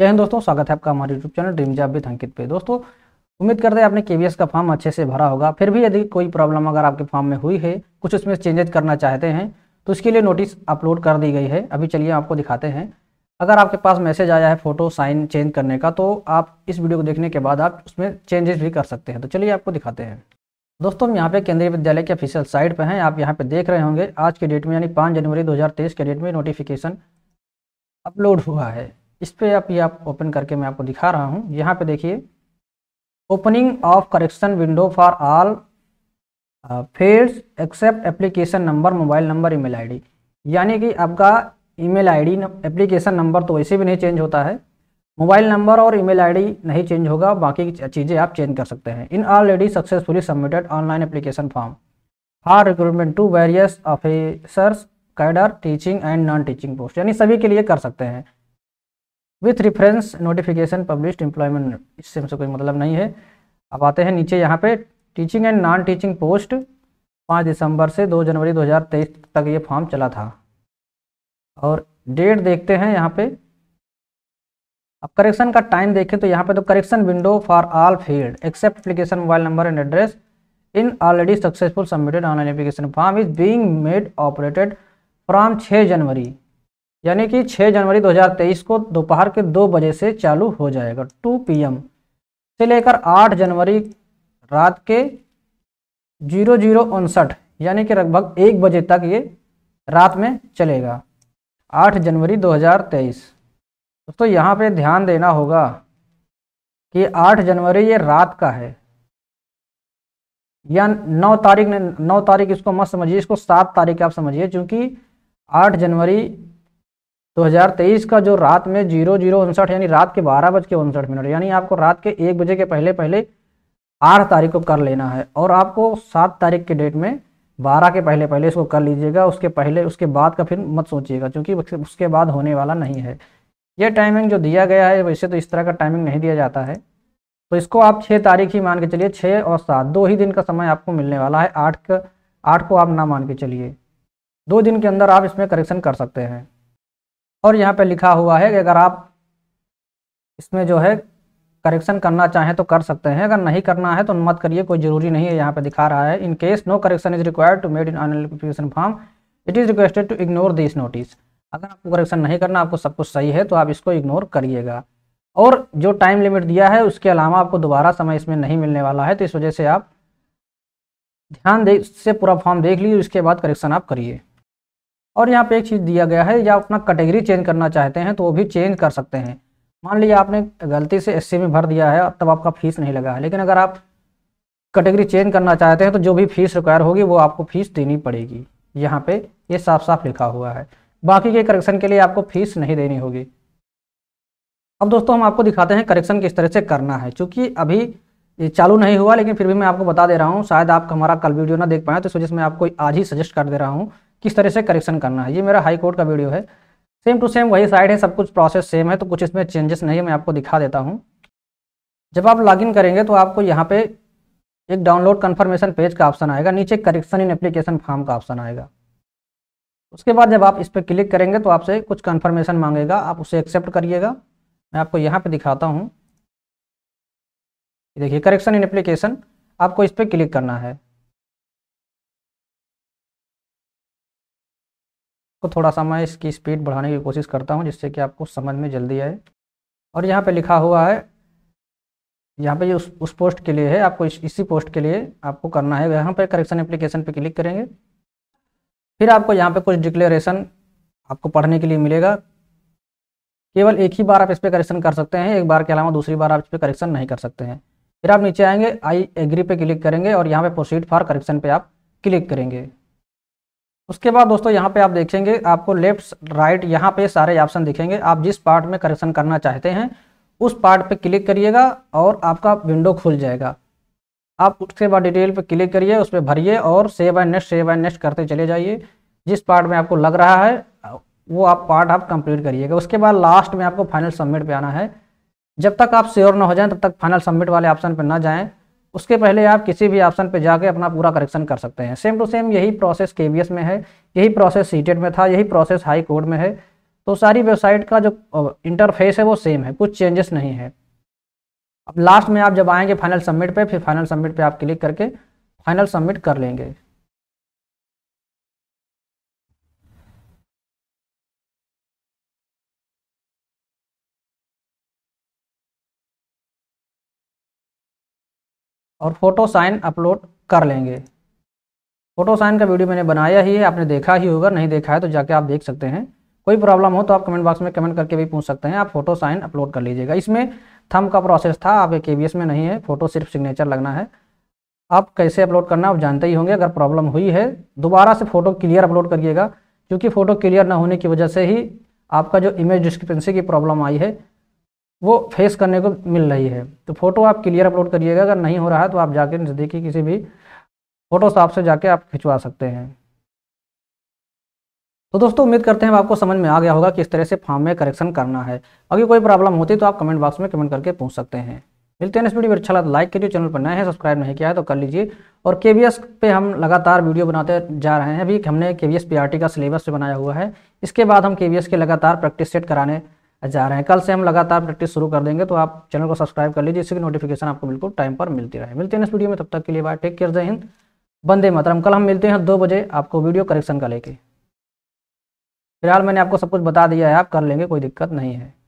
जय हिंद दोस्तों स्वागत है आपका हमारे YouTube channel dream job with Ankit पे दोस्तों उम्मीद करते हैं आपने के का फॉर्म अच्छे से भरा होगा फिर भी यदि कोई प्रॉब्लम अगर आपके फॉर्म में हुई है कुछ उसमें चेंजेज करना चाहते हैं तो उसके लिए नोटिस अपलोड कर दी गई है अभी चलिए आपको दिखाते हैं अगर आपके पास मैसेज आया है फोटो साइन चेंज करने का तो आप इस वीडियो को देखने के बाद आप उसमें चेंजेस भी कर सकते हैं तो चलिए आपको दिखाते हैं दोस्तों हम यहाँ पे केंद्रीय विद्यालय के ऑफिशियल साइट पर हैं आप यहाँ पे देख रहे होंगे आज के डेट में यानी पाँच जनवरी 2023 के डेट में नोटिफिकेशन अपलोड हुआ है इस पर आप ये आप ओपन करके मैं आपको दिखा रहा हूँ यहाँ पे देखिए opening of correction window for all fields except application number mobile number email ID यानी कि आपका ईमेल आईडी एप्लीकेशन नंबर तो वैसे भी नहीं चेंज होता है मोबाइल नंबर और ईमेल आईडी नहीं चेंज होगा बाकी चीज़ें आप चेंज कर सकते हैं in already successfully submitted online application form for recruitment to various officers cadre teaching and non teaching post यानी सभी के लिए कर सकते हैं with reference notification publish employment इससे हमसे कोई मतलब नहीं है अब आते हैं नीचे यहाँ पे teaching and non teaching post पाँच दिसंबर से दो जनवरी 2023 तक ये फॉर्म चला था और डेट देखते हैं यहाँ पे अब करेक्शन का टाइम देखें तो यहाँ पे तो correction window for all field except application mobile number and address in already successful submitted online application form is being made operated from छः जनवरी यानी कि 6 जनवरी 2023 को दोपहर के दो बजे से चालू हो जाएगा 2 पीएम से लेकर 8 जनवरी रात के जीरो जीरो उनसठ यानी कि लगभग एक बजे तक ये रात में चलेगा 8 जनवरी 2023 दोस्तों यहाँ पे ध्यान देना होगा कि 8 जनवरी ये रात का है या 9 तारीख ने 9 तारीख इसको मत समझिए इसको 7 तारीख आप समझिए क्योंकि 8 जनवरी 2023 का जो रात में जीरो जीरो उनसठ यानी रात के बारह बज के उनसठ मिनट यानी आपको रात के एक बजे के पहले पहले आठ तारीख को कर लेना है और आपको सात तारीख के डेट में बारह के पहले पहले इसको कर लीजिएगा उसके पहले उसके बाद का फिर मत सोचिएगा क्योंकि उसके बाद होने वाला नहीं है ये टाइमिंग जो दिया गया है वैसे तो इस तरह का टाइमिंग नहीं दिया जाता है तो इसको आप छः तारीख ही मान के चलिए छः और सात दो ही दिन का समय आपको मिलने वाला है आठ का आठ को आप ना मान के चलिए दो दिन के अंदर आप इसमें करेक्शन कर सकते हैं और यहाँ पे लिखा हुआ है कि अगर आप इसमें जो है करेक्शन करना चाहें तो कर सकते हैं अगर नहीं करना है तो मत करिए कोई जरूरी नहीं है यहाँ पे दिखा रहा है in case no correction is required to made in application form it is requested to ignore this notice अगर आपको करेक्शन नहीं करना आपको सब कुछ सही है तो आप इसको इग्नोर करिएगा और जो टाइम लिमिट दिया है उसके अलावा आपको दोबारा समय इसमें नहीं मिलने वाला है तो इस वजह से आप ध्यान दे से पूरा फॉर्म देख लीजिए उसके बाद करेक्शन आप करिए और यहाँ पे एक चीज़ दिया गया है या अपना कैटेगरी चेंज करना चाहते हैं तो वो भी चेंज कर सकते हैं मान लीजिए आपने गलती से एस में भर दिया है तब आपका फीस नहीं लगा है लेकिन अगर आप कैटेगरी चेंज करना चाहते हैं तो जो भी फीस रिक्वायर होगी वो आपको फीस देनी पड़ेगी यहाँ पे ये साफ साफ लिखा हुआ है बाकी के करेक्शन के लिए आपको फीस नहीं देनी होगी अब दोस्तों हम आपको दिखाते हैं करेक्शन किस तरह से करना है चूँकि अभी ये चालू नहीं हुआ लेकिन फिर भी मैं आपको बता दे रहा हूँ शायद आप हमारा कल वीडियो ना देख पाए तो इस वजह से मैं आपको आज ही सजेस्ट कर दे रहा हूँ किस तरह से करेक्शन करना है ये मेरा हाई कोर्ट का वीडियो है सेम टू सेम वही साइड है सब कुछ प्रोसेस सेम है तो कुछ इसमें चेंजेस नहीं है मैं आपको दिखा देता हूँ जब आप लॉगिन करेंगे तो आपको यहाँ पे एक डाउनलोड कन्फर्मेशन पेज का ऑप्शन आएगा नीचे करेक्शन इन एप्लीकेशन फॉर्म का ऑप्शन आएगा उसके बाद जब आप इस पर क्लिक करेंगे तो आपसे कुछ कन्फर्मेशन मांगेगा आप उसे एक्सेप्ट करिएगा मैं आपको यहाँ पर दिखाता हूँ देखिए करेक्शन इन एप्लीकेशन आपको इस पर क्लिक करना है को थोड़ा सा मैं इसकी स्पीड बढ़ाने की कोशिश करता हूँ जिससे कि आपको समझ में जल्दी आए और यहाँ पे लिखा हुआ है यहाँ पे ये उस उस पोस्ट के लिए है आपको इस, इसी पोस्ट के लिए आपको करना है यहाँ पे करेक्शन एप्लीकेशन पे क्लिक करेंगे फिर आपको यहाँ पे कुछ डिक्लेरेशन आपको पढ़ने के लिए मिलेगा केवल एक ही बार आप इस पर करेक्शन कर सकते हैं एक बार के अलावा दूसरी बार आप इस पर करेक्शन नहीं कर सकते हैं फिर आप नीचे आएंगे आई एग्री पे क्लिक करेंगे और यहाँ पे प्रोसीड फॉर करेक्शन पे आप क्लिक करेंगे उसके बाद दोस्तों यहाँ पे आप देखेंगे आपको लेफ्ट राइट यहाँ पे सारे ऑप्शन दिखेंगे आप जिस पार्ट में करेक्शन करना चाहते हैं उस पार्ट पे क्लिक करिएगा और आपका विंडो खुल जाएगा आप उसके बाद डिटेल पे क्लिक करिए उस पर भरिए और save and next save and next करते चले जाइए जिस पार्ट में आपको लग रहा है वो आप पार्ट आप कंप्लीट करिएगा उसके बाद लास्ट में आपको फाइनल सबमिट पर आना है जब तक आप श्योर ना हो जाए तब तक फाइनल सबमिट वाले ऑप्शन पर ना जाएँ उसके पहले आप किसी भी ऑप्शन पे जाके अपना पूरा करेक्शन कर सकते हैं सेम टू सेम यही प्रोसेस के में है यही प्रोसेस सीटेड में था यही प्रोसेस हाई कोर्ट में है तो सारी वेबसाइट का जो इंटरफेस है वो सेम है कुछ चेंजेस नहीं है अब लास्ट में आप जब आएंगे फाइनल सबमिट पे फिर फाइनल सबमिट पे आप क्लिक करके फाइनल सबमिट कर लेंगे और फ़ोटो साइन अपलोड कर लेंगे फ़ोटो साइन का वीडियो मैंने बनाया ही है आपने देखा ही होगा नहीं देखा है तो जाके आप देख सकते हैं कोई प्रॉब्लम हो तो आप कमेंट बॉक्स में कमेंट करके भी पूछ सकते हैं आप फोटो साइन अपलोड कर लीजिएगा इसमें थम का प्रोसेस था आपके के में नहीं है फोटो सिर्फ सिग्नेचर लगना है आप कैसे अपलोड करना आप जानते ही होंगे अगर प्रॉब्लम हुई है दोबारा से फोटो क्लियर अपलोड करिएगा क्योंकि फ़ोटो क्लियर ना होने की वजह से ही आपका जो इमेज डिस्क्रिपेंसी की प्रॉब्लम आई है वो फेस करने को मिल रही है तो फोटो आप क्लियर अपलोड करिएगा अगर नहीं हो रहा है तो आप जाके नज़दीकी किसी भी फोटोशॉप से जाके आप खिंचवा सकते हैं तो दोस्तों उम्मीद करते हैं आपको समझ में आ गया होगा कि इस तरह से फॉर्म में करेक्शन करना है अगर कोई प्रॉब्लम होती तो आप कमेंट बॉक्स में कमेंट करके पूछ सकते हैं मिलते हैं इस वीडियो में अच्छा लगा लाइक तो कीजिए चैनल पर नए हैं सब्सक्राइब नहीं किया है तो कर लीजिए और के पे हम लगातार वीडियो बनाते जा रहे हैं अभी हमने के वी e का सिलेबस बनाया हुआ है इसके बाद हम के के लगातार प्रैक्टिस सेट कराने जा रहे हैं कल से हम लगातार प्रैक्टिस शुरू कर देंगे तो आप चैनल को सब्सक्राइब कर लीजिए इसकी नोटिफिकेशन आपको बिल्कुल टाइम पर मिलती रहे मिलते हैं इस वीडियो में तब तक के लिए बाय टेक केयर जय हिंद बंदे मातरम कल हम मिलते हैं दो बजे आपको वीडियो करेक्शन का लेके फिलहाल मैंने आपको सब कुछ बता दिया है आप कर लेंगे कोई दिक्कत नहीं है